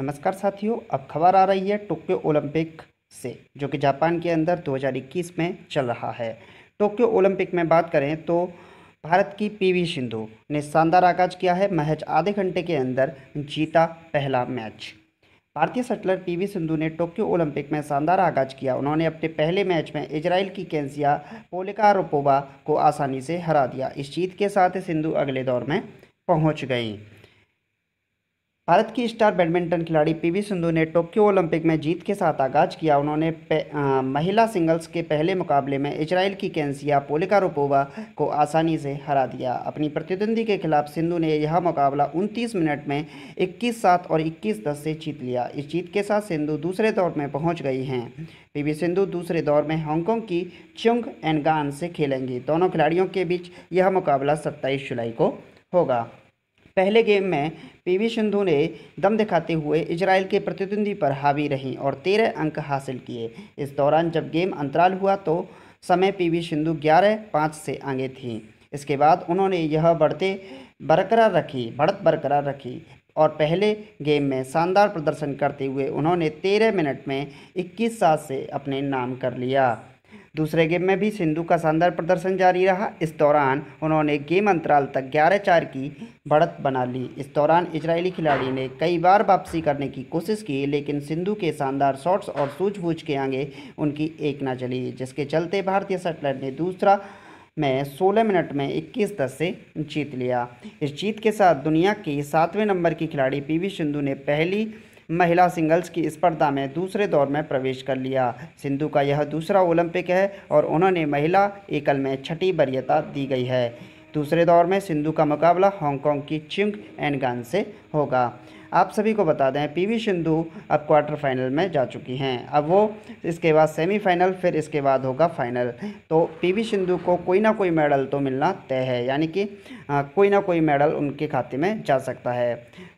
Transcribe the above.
नमस्कार साथियों अब खबर आ रही है टोक्यो ओलंपिक से जो कि जापान के अंदर 2021 में चल रहा है टोक्यो ओलंपिक में बात करें तो भारत की पीवी सिंधु ने शानदार आगाज किया है महज आधे घंटे के अंदर जीता पहला मैच भारतीय सटलर पीवी सिंधु ने टोक्यो ओलंपिक में शानदार आगाज किया उन्होंने अपने पहले मैच में इजराइल की कैंसिया पोलिकारोपोबा को आसानी से हरा दिया इस जीत के साथ सिंधु अगले दौर में पहुंच गई भारत की स्टार बैडमिंटन खिलाड़ी पीवी सिंधु ने टोक्यो ओलंपिक में जीत के साथ आगाज किया उन्होंने आ, महिला सिंगल्स के पहले मुकाबले में इजराइल की कैंसिया पोलिकारोपोवा को आसानी से हरा दिया अपनी प्रतिद्वंदी के खिलाफ सिंधु ने यह मुकाबला 29 मिनट में 21 सात और 21 दस से जीत लिया इस जीत के साथ सिंधु दूसरे दौर में पहुँच गई हैं पी सिंधु दूसरे दौर में हांगकॉन्ग की चुंग एनगान से खेलेंगी दोनों खिलाड़ियों के बीच यह मुकाबला सत्ताईस जुलाई को होगा पहले गेम में पीवी सिंधु ने दम दिखाते हुए इजराइल के प्रतिद्वंदी पर हावी रहीं और तेरह अंक हासिल किए इस दौरान जब गेम अंतराल हुआ तो समय पीवी सिंधु ग्यारह पाँच से आगे थीं इसके बाद उन्होंने यह बढ़ते बरकरार रखी बढ़त बरकरार रखी और पहले गेम में शानदार प्रदर्शन करते हुए उन्होंने तेरह मिनट में इक्कीस सात से अपने नाम कर लिया दूसरे गेम में भी सिंधु का शानदार प्रदर्शन जारी रहा इस दौरान उन्होंने गेम अंतराल तक ग्यारह चार की बढ़त बना ली इस दौरान इजरायली खिलाड़ी ने कई बार वापसी करने की कोशिश की लेकिन सिंधु के शानदार शॉट्स और सूझबूझ के आगे उनकी एक ना चली जिसके चलते भारतीय सटलर ने दूसरा में 16 मिनट में 21 दस से जीत लिया इस जीत के साथ दुनिया की सातवें नंबर की खिलाड़ी पीवी सिंधु ने पहली महिला सिंगल्स की स्पर्धा में दूसरे दौर में प्रवेश कर लिया सिंधु का यह दूसरा ओलंपिक है और उन्होंने महिला एकल में छठी वरीयता दी गई है दूसरे दौर में सिंधु का मुकाबला हांगकांग की चिंग एनगान से होगा आप सभी को बता दें पीवी सिंधु अब क्वार्टर फाइनल में जा चुकी हैं अब वो इसके बाद सेमीफाइनल फिर इसके बाद होगा फाइनल तो पीवी सिंधु को कोई ना कोई मेडल तो मिलना तय है यानी कि कोई ना कोई मेडल उनके खाते में जा सकता है